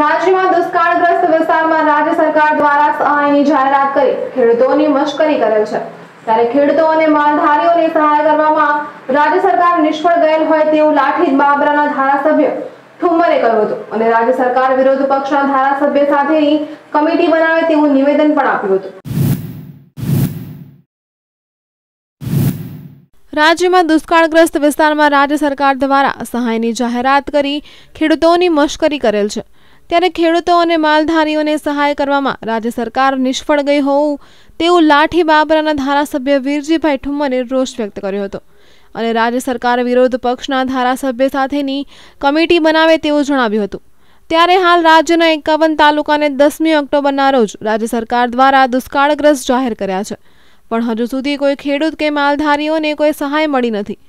રાજ્યમાં દુષ્કાળગ્રસ્ત વિસ્તારમાં રાજ્ય સરકાર દ્વારા સહાયની જાહેરાત કરી ખેડૂતોની મશ્કરી કરેલ છે ત્યારે ખેડૂતો અને માલધારીઓને સહાય કરવામાં રાજ્ય સરકાર નિષ્ફળ ગયેલ હોય તેવું લાઠી બાબરાના ધારાસભ્ય ઠુમ્મરે કહ્યું હતું અને રાજ્ય સરકાર વિરોધ પક્ષના ધારાસભ્ય સાથેની કમિટી બનાવે તેવું નિવેદન પણ આપ્યું હતું રાજ્યમાં દુષ્કાળગ્રસ્ત વિસ્તારમાં રાજ્ય સરકાર દ્વારા સહાયની જાહેરાત કરી ખેડૂતોની મશ્કરી કરેલ છે ત્યારે ખેડૂતો અને માલધારીઓને સહાય કરવામાં રાજ્ય સરકાર નિષ્ફળ ગઈ હોવું તેવું લાઠી બાબરાના ધારાસભ્ય વીરજીભાઈ ઠુમ્મરે રોષ વ્યક્ત કર્યો હતો અને રાજ્ય સરકાર વિરોધ પક્ષના ધારાસભ્ય સાથેની કમિટી બનાવે તેવું જણાવ્યું હતું ત્યારે હાલ રાજ્યના એકાવન તાલુકાને દસમી ઓક્ટોબરના રોજ રાજ્ય સરકાર દ્વારા દુષ્કાળગ્રસ્ત જાહેર કર્યા છે પણ હજુ સુધી કોઈ ખેડૂત કે માલધારીઓને કોઈ સહાય મળી નથી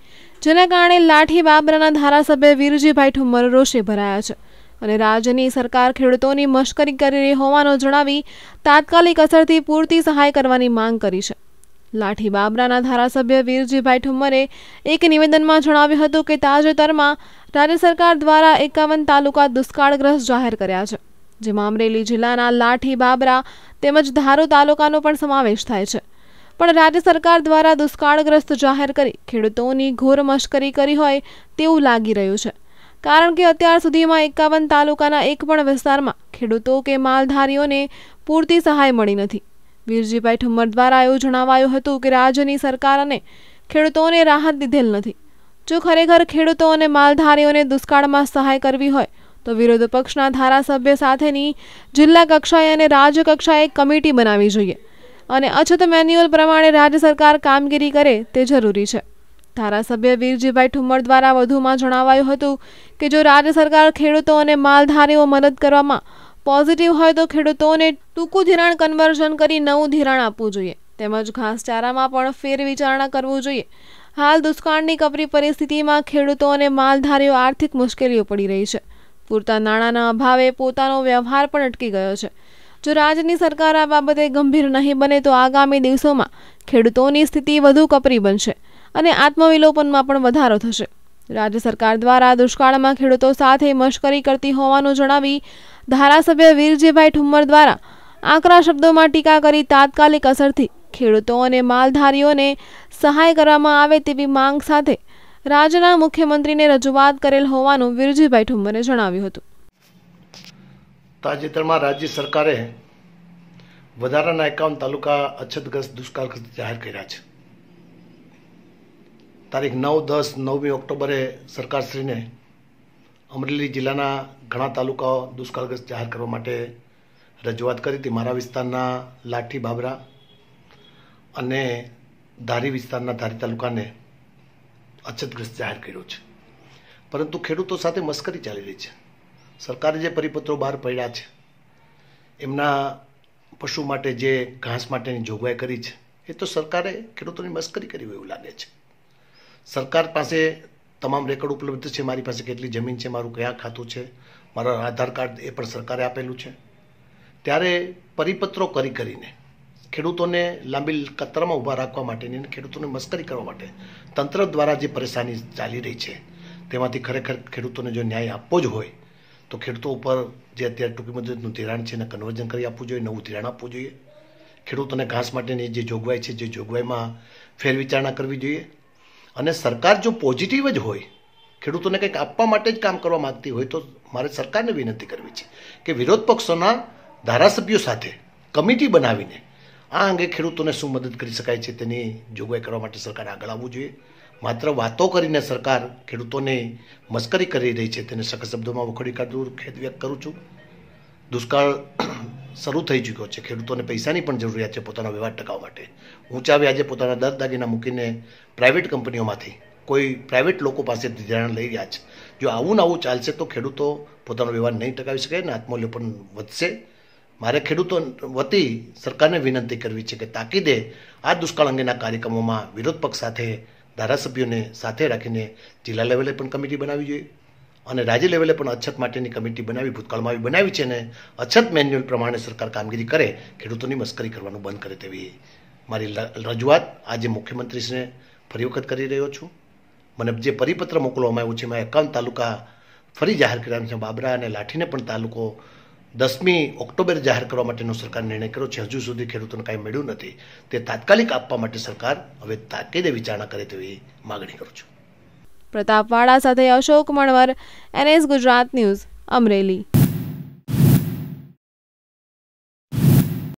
જેના કારણે લાઠી બાબરાના ધારાસભ્ય વીરજીભાઈ ઠુમ્મર રોષે ભરાયા છે અને રાજ્યની સરકાર ખેડૂતોની મશ્કરી કરી રહી હોવાનો જણાવી તાત્કાલિક અસરથી પૂરતી સહાય કરવાની માંગ કરી છે લાઠી બાબરાના ધારાસભ્ય વીરજીભાઈ ઠુમ્મરે એક નિવેદનમાં જણાવ્યું હતું કે તાજેતરમાં રાજ્ય સરકાર દ્વારા એકાવન તાલુકા દુષ્કાળગ્રસ્ત જાહેર કર્યા છે જેમાં અમરેલી જિલ્લાના લાઠી બાબરા તેમજ ધારો તાલુકાનો પણ સમાવેશ થાય છે પણ રાજ્ય સરકાર દ્વારા દુષ્કાળગ્રસ્ત જાહેર કરી ખેડૂતોની ઘોર મશ્કરી કરી હોય તેવું લાગી રહ્યું છે કારણ કે અત્યાર સુધીમાં એકાવન તાલુકાના એક પણ વિસ્તારમાં ખેડૂતો કે માલધારીઓને પૂરતી સહાય મળી નથી વીરજીભાઈ ઠુમ્મર દ્વારા એવું જણાવાયું હતું કે રાજ્યની સરકાર અને ખેડૂતોને રાહત દીધેલ નથી જો ખરેખર ખેડૂતો અને માલધારીઓને દુષ્કાળમાં સહાય કરવી હોય તો વિરોધ પક્ષના ધારાસભ્ય સાથેની જિલ્લા કક્ષાએ અને રાજ્ય કક્ષાએ કમિટી બનાવવી જોઈએ અને અછત મેન્યુઅલ પ્રમાણે રાજ્ય સરકાર કામગીરી કરે તે જરૂરી છે ધારાસભ્ય વીરજીભાઈ ઠુમર દ્વારા વધુમાં જણાવાયું હતું કે જો રાજ્ય સરકાર ખેડૂતો અને માલધારીઓ મદદ કરવામાં પોઝિટિવ હોય તો ખેડૂતોને ટૂંકું ધિરાણ કન્વર્ઝન કરી નવું ધિરાણ આપવું જોઈએ તેમજ ઘાસચારામાં પણ ફેર વિચારણા કરવું જોઈએ હાલ દુષ્કાળની કપરી પરિસ્થિતિમાં ખેડૂતો અને માલધારીઓ આર્થિક મુશ્કેલીઓ પડી રહી છે પૂરતા નાણાંના અભાવે પોતાનો વ્યવહાર પણ અટકી ગયો છે જો રાજ્યની સરકાર આ બાબતે ગંભીર નહીં બને તો આગામી દિવસોમાં ખેડૂતોની સ્થિતિ વધુ કપરી બનશે અને આત્મવિલોપનમાં પણ વધારો થશે રાજ્ય સરકાર દ્વારા દુષ્કાળમાં ખેડૂતો સાથે મશ્કરી કરતી હોવાનું જણાવી ધારાસભ્ય વીરજીભાઈ ઠુમ્મર દ્વારા આકરા શબ્દોમાં ટીકા કરી તાત્કાલિક અસરથી ખેડૂતો અને માલધારીઓને સહાય કરવામાં આવે તેવી માંગ સાથે રાજ્યના મુખ્યમંત્રીને રજૂઆત કરેલ હોવાનું વીરજીભાઈ ઠુમ્મરે જણાવ્યું હતું તાજેતરમાં રાજ્ય સરકારે વધારાના એકાવન તાલુકા અછતગ્રસ્ત દુષ્કાળગ્રસ્ત જાહેર કર્યા છે તારીખ નવ દસ નવમી ઓક્ટોબરે સરકારશ્રીને અમરેલી જિલ્લાના ઘણા તાલુકાઓ દુષ્કાળગ્રસ્ત જાહેર કરવા માટે રજૂઆત કરી હતી મારા વિસ્તારના લાઠી બાબરા અને ધારી વિસ્તારના ધારી તાલુકાને અછતગ્રસ્ત જાહેર કર્યો છે પરંતુ ખેડૂતો સાથે મસ્કરી ચાલી રહી છે સરકારે જે પરિપત્રો બહાર પડ્યા છે એમના પશુ માટે જે ઘાસ માટેની જોગવાઈ કરી છે એ તો સરકારે ખેડૂતોની મશ્કરી કરી હોય એવું લાગે છે સરકાર પાસે તમામ રેકોર્ડ ઉપલબ્ધ છે મારી પાસે કેટલી જમીન છે મારું કયા ખાતું છે મારા આધાર કાર્ડ એ પણ સરકારે આપેલું છે ત્યારે પરિપત્રો કરી કરીને ખેડૂતોને લાંબી કતરામાં ઊભા રાખવા માટેની અને ખેડૂતોને મસ્કરી કરવા માટે તંત્ર દ્વારા જે પરેશાની ચાલી રહી છે તેમાંથી ખરેખર ખેડૂતોને જો ન્યાય આપવો જ હોય તો ખેડૂતો ઉપર જે અત્યારે ટૂંકી મુદતનું ધિરાણ છે એને કન્વર્જન કરી આપવું જોઈએ નવું ધિરાણ આપવું જોઈએ ખેડૂતોને ઘાસ માટેની જે જોગવાઈ છે જે જોગવાઈમાં ફેરવિચારણા કરવી જોઈએ અને સરકાર જો પોઝિટિવ જ હોય ખેડૂતોને કંઈક આપવા માટે જ કામ કરવા માગતી હોય તો મારે સરકારને વિનંતી કરવી છે કે વિરોધ પક્ષોના ધારાસભ્યો સાથે કમિટી બનાવીને આ અંગે ખેડૂતોને શું મદદ કરી શકાય છે તેની જોગવાઈ કરવા માટે સરકાર આગળ આવવું જોઈએ માત્ર વાતો કરીને સરકાર ખેડૂતોને મસ્કરી કરી રહી છે તેને સખત શબ્દોમાં વખોડી કાઢું ખેદ વ્યક્ત કરું છું દુષ્કાળ શરૂ થઈ ચૂક્યો છે ખેડૂતોને પૈસાની પણ જરૂરિયાત છે પોતાનો વ્યવહાર ટકાવવા માટે ઊંચા વ્યાજે પોતાના દર દાગીના મૂકીને પ્રાઇવેટ કંપનીઓમાંથી કોઈ પ્રાઇવેટ લોકો પાસે ધિરાણ લઈ રહ્યા છે જો આવું ને આવું ચાલશે તો ખેડૂતો પોતાનો વ્યવહાર નહીં ટકાવી શકે ને પણ વધશે મારે ખેડૂતો વતી સરકારને વિનંતી કરવી છે કે તાકીદે આ દુષ્કાળ અંગેના કાર્યક્રમોમાં વિરોધ પક્ષ સાથે ધારાસભ્યોને સાથે રાખીને જિલ્લા લેવલે પણ કમિટી બનાવવી જોઈએ અને રાજ્ય લેવલે પણ અછત માટેની કમિટી બનાવી ભૂતકાળમાં આવી બનાવી છે અને અછત મેન્યુઅલ પ્રમાણે સરકાર કામગીરી કરે ખેડૂતોની મસ્કરી કરવાનું બંધ કરે તેવી મારી રજૂઆત આજે મુખ્યમંત્રીશ્રીને ફરી વખત કરી રહ્યો છું મને જે પરિપત્ર મોકલવામાં આવ્યું છે એમાં એકાવન તાલુકા ફરી જાહેર કર્યા છે બાબરા અને લાઠીને પણ તાલુકો દસમી ઓક્ટોબર જાહેર કરવા માટેનો સરકાર નિર્ણય કર્યો છે હજુ સુધી ખેડૂતોને કાંઈ મળ્યું નથી તે તાત્કાલિક આપવા માટે સરકાર હવે તાકીદે વિચારણા કરે તેવી માગણી કરું છું પ્રતાપવાળા સાથે અશોક મણવર એનએસ ગુજરાત ન્યૂઝ અમરેલી